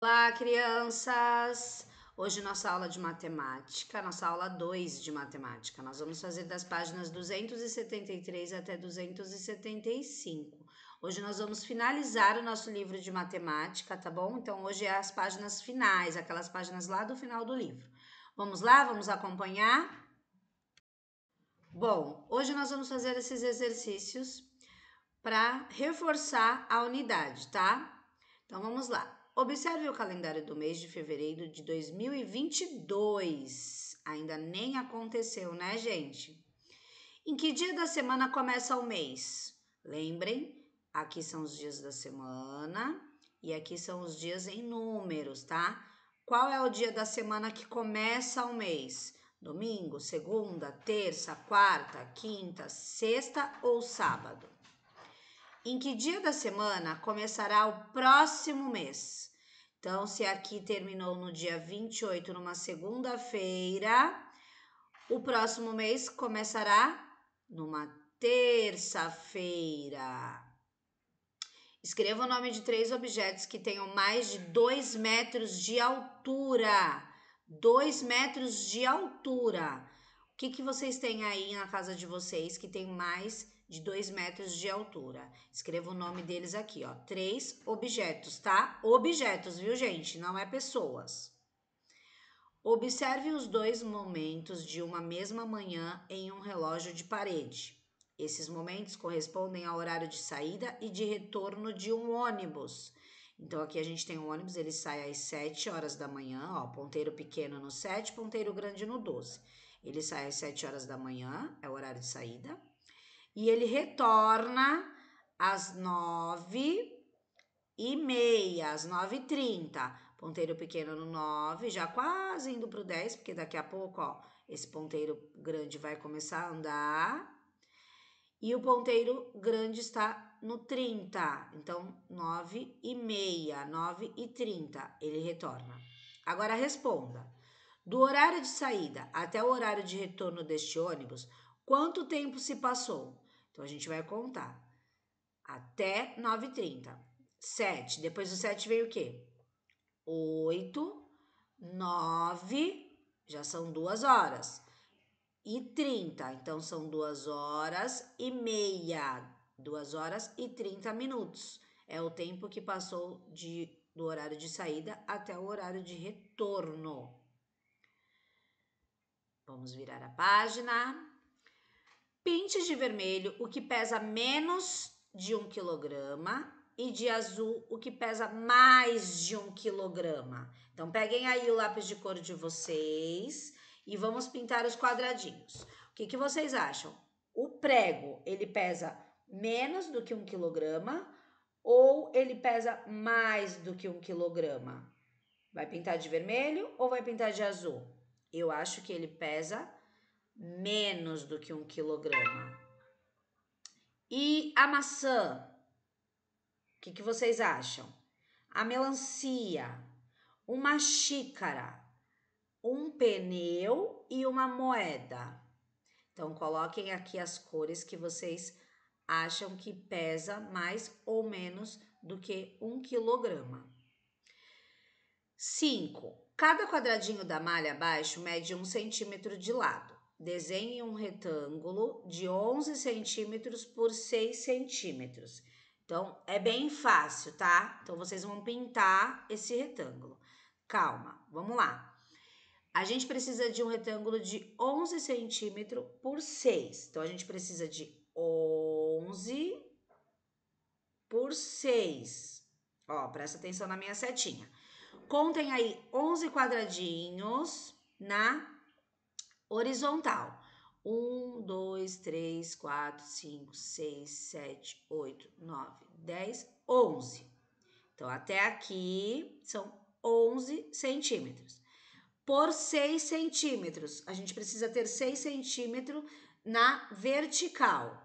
Olá, crianças! Hoje nossa aula de matemática, nossa aula 2 de matemática. Nós vamos fazer das páginas 273 até 275. Hoje nós vamos finalizar o nosso livro de matemática, tá bom? Então hoje é as páginas finais, aquelas páginas lá do final do livro. Vamos lá? Vamos acompanhar? Bom, hoje nós vamos fazer esses exercícios para reforçar a unidade, tá? Então vamos lá. Observe o calendário do mês de fevereiro de 2022. Ainda nem aconteceu, né, gente? Em que dia da semana começa o mês? Lembrem, aqui são os dias da semana e aqui são os dias em números, tá? Qual é o dia da semana que começa o mês? Domingo, segunda, terça, quarta, quinta, sexta ou sábado? Em que dia da semana começará o próximo mês? Então, se aqui terminou no dia 28, numa segunda-feira, o próximo mês começará numa terça-feira. Escreva o nome de três objetos que tenham mais de 2 metros de altura. 2 metros de altura. O que, que vocês têm aí na casa de vocês que tem mais de 2 metros de altura. Escreva o nome deles aqui, ó. Três objetos, tá? Objetos, viu, gente? Não é pessoas. Observe os dois momentos de uma mesma manhã em um relógio de parede. Esses momentos correspondem ao horário de saída e de retorno de um ônibus. Então, aqui a gente tem um ônibus, ele sai às 7 horas da manhã, ó, ponteiro pequeno no 7, ponteiro grande no 12. Ele sai às 7 horas da manhã, é o horário de saída e ele retorna às nove e meia, às nove e trinta. Ponteiro pequeno no nove, já quase indo para o dez, porque daqui a pouco, ó, esse ponteiro grande vai começar a andar. E o ponteiro grande está no 30, então 9 e meia, 9 e 30, ele retorna. Agora responda. Do horário de saída até o horário de retorno deste ônibus, quanto tempo se passou? Então, a gente vai contar até 9h30. 7. Depois do 7 veio o quê? 8, 9, já são duas horas. E 30. Então, são duas horas e meia. Duas horas e 30 minutos. É o tempo que passou de, do horário de saída até o horário de retorno. Vamos virar a página pintes de vermelho o que pesa menos de um quilograma e de azul o que pesa mais de um quilograma. Então peguem aí o lápis de cor de vocês e vamos pintar os quadradinhos. O que, que vocês acham? O prego ele pesa menos do que um quilograma ou ele pesa mais do que um quilograma? Vai pintar de vermelho ou vai pintar de azul? Eu acho que ele pesa menos do que um quilograma. E a maçã? O que, que vocês acham? A melancia, uma xícara, um pneu e uma moeda. Então, coloquem aqui as cores que vocês acham que pesa mais ou menos do que um quilograma. 5. Cada quadradinho da malha abaixo mede um centímetro de lado. Desenhe um retângulo de 11 centímetros por 6 centímetros. Então, é bem fácil, tá? Então, vocês vão pintar esse retângulo. Calma, vamos lá. A gente precisa de um retângulo de 11 centímetros por 6. Então, a gente precisa de 11 por 6. Ó, presta atenção na minha setinha. Contem aí 11 quadradinhos na horizontal. 1, 2, 3, 4, 5, 6, 7, 8, 9, 10, 11. Então, até aqui são 11 centímetros. Por 6 centímetros, a gente precisa ter 6 centímetros na vertical.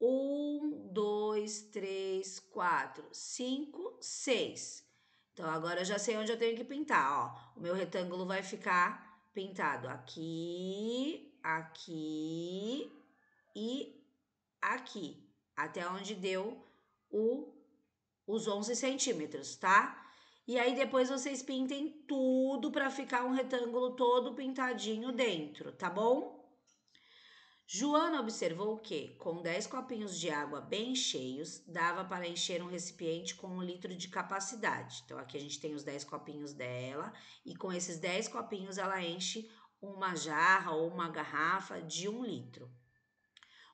1, 2, 3, 4, 5, 6. Então, agora eu já sei onde eu tenho que pintar, ó. O meu retângulo vai ficar pintado aqui, aqui e aqui, até onde deu o, os 11 centímetros, tá? E aí depois vocês pintem tudo para ficar um retângulo todo pintadinho dentro, tá bom? Joana observou que, com dez copinhos de água bem cheios, dava para encher um recipiente com um litro de capacidade. Então, aqui a gente tem os dez copinhos dela, e com esses dez copinhos ela enche uma jarra ou uma garrafa de um litro.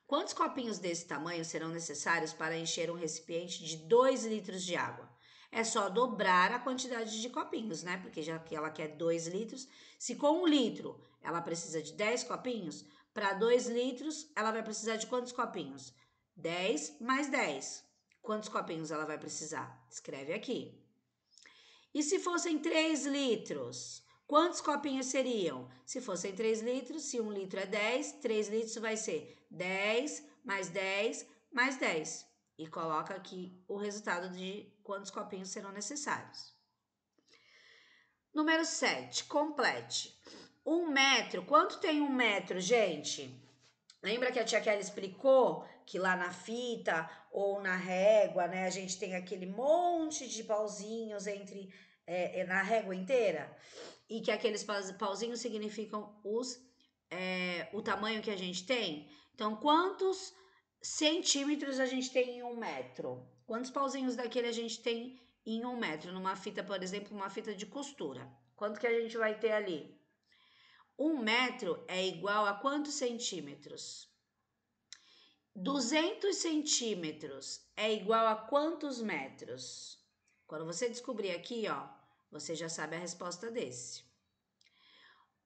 Quantos copinhos desse tamanho serão necessários para encher um recipiente de 2 litros de água? É só dobrar a quantidade de copinhos, né? Porque já que ela quer 2 litros, se com um litro ela precisa de 10 copinhos, para 2 litros, ela vai precisar de quantos copinhos? 10 mais 10. Quantos copinhos ela vai precisar? Escreve aqui. E se fossem 3 litros? Quantos copinhos seriam? Se fossem 3 litros, se 1 um litro é 10, 3 litros vai ser 10 mais 10 mais 10. E coloca aqui o resultado de quantos copinhos serão necessários. Número 7. Complete. Um metro, quanto tem um metro, gente? Lembra que a tia Kelly explicou que lá na fita ou na régua, né, a gente tem aquele monte de pauzinhos entre é, é na régua inteira e que aqueles pauzinhos significam os é, o tamanho que a gente tem. Então, quantos centímetros a gente tem em um metro? Quantos pauzinhos daquele a gente tem em um metro? Numa fita, por exemplo, uma fita de costura. Quanto que a gente vai ter ali? Um metro é igual a quantos centímetros? 200 centímetros é igual a quantos metros? Quando você descobrir aqui, ó, você já sabe a resposta desse.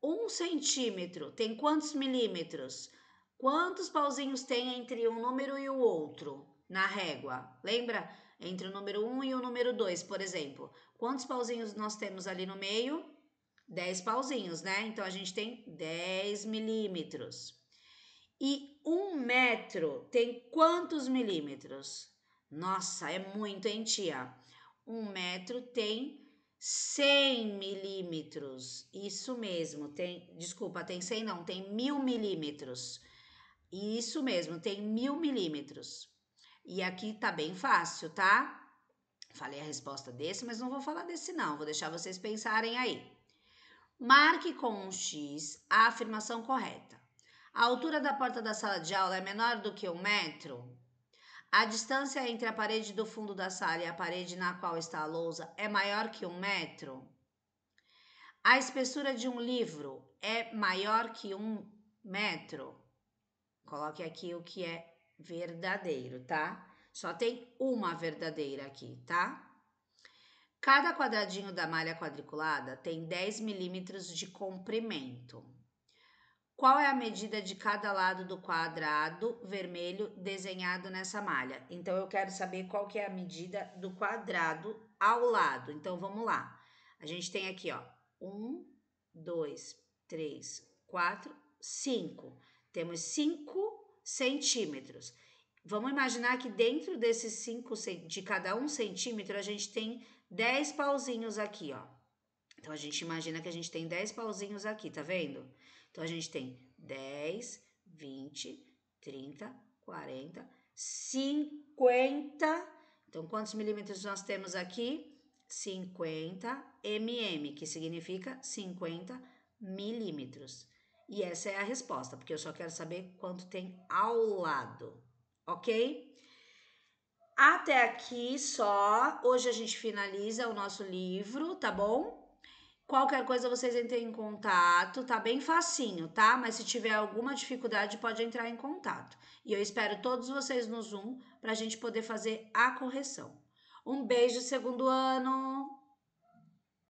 Um centímetro tem quantos milímetros? Quantos pauzinhos tem entre um número e o outro na régua? Lembra? Entre o número 1 um e o número 2, por exemplo. Quantos pauzinhos nós temos ali no meio? 10 pauzinhos, né? Então a gente tem 10 milímetros. E um metro tem quantos milímetros? Nossa, é muito, hein, tia? Um metro tem 100 milímetros. Isso mesmo, tem. Desculpa, tem 100 não, tem mil milímetros. Isso mesmo, tem mil milímetros. E aqui tá bem fácil, tá? Falei a resposta desse, mas não vou falar desse, não. Vou deixar vocês pensarem aí. Marque com um X a afirmação correta. A altura da porta da sala de aula é menor do que um metro? A distância entre a parede do fundo da sala e a parede na qual está a lousa é maior que um metro? A espessura de um livro é maior que um metro? Coloque aqui o que é verdadeiro, tá? Só tem uma verdadeira aqui, tá? Cada quadradinho da malha quadriculada tem 10 milímetros de comprimento. Qual é a medida de cada lado do quadrado vermelho desenhado nessa malha? Então, eu quero saber qual que é a medida do quadrado ao lado. Então, vamos lá. A gente tem aqui, ó, 1, 2, 3, 4, 5. Temos 5 centímetros. Vamos imaginar que dentro desses 5 de cada um centímetro a gente tem 10 pauzinhos aqui, ó. Então a gente imagina que a gente tem 10 pauzinhos aqui, tá vendo? Então a gente tem 10, 20, 30, 40, 50. Então quantos milímetros nós temos aqui? 50 mm, que significa 50 milímetros. E essa é a resposta, porque eu só quero saber quanto tem ao lado, ok? Ok. Até aqui só. Hoje a gente finaliza o nosso livro, tá bom? Qualquer coisa vocês entrem em contato, tá bem facinho, tá? Mas se tiver alguma dificuldade, pode entrar em contato. E eu espero todos vocês no Zoom para a gente poder fazer a correção. Um beijo, segundo ano!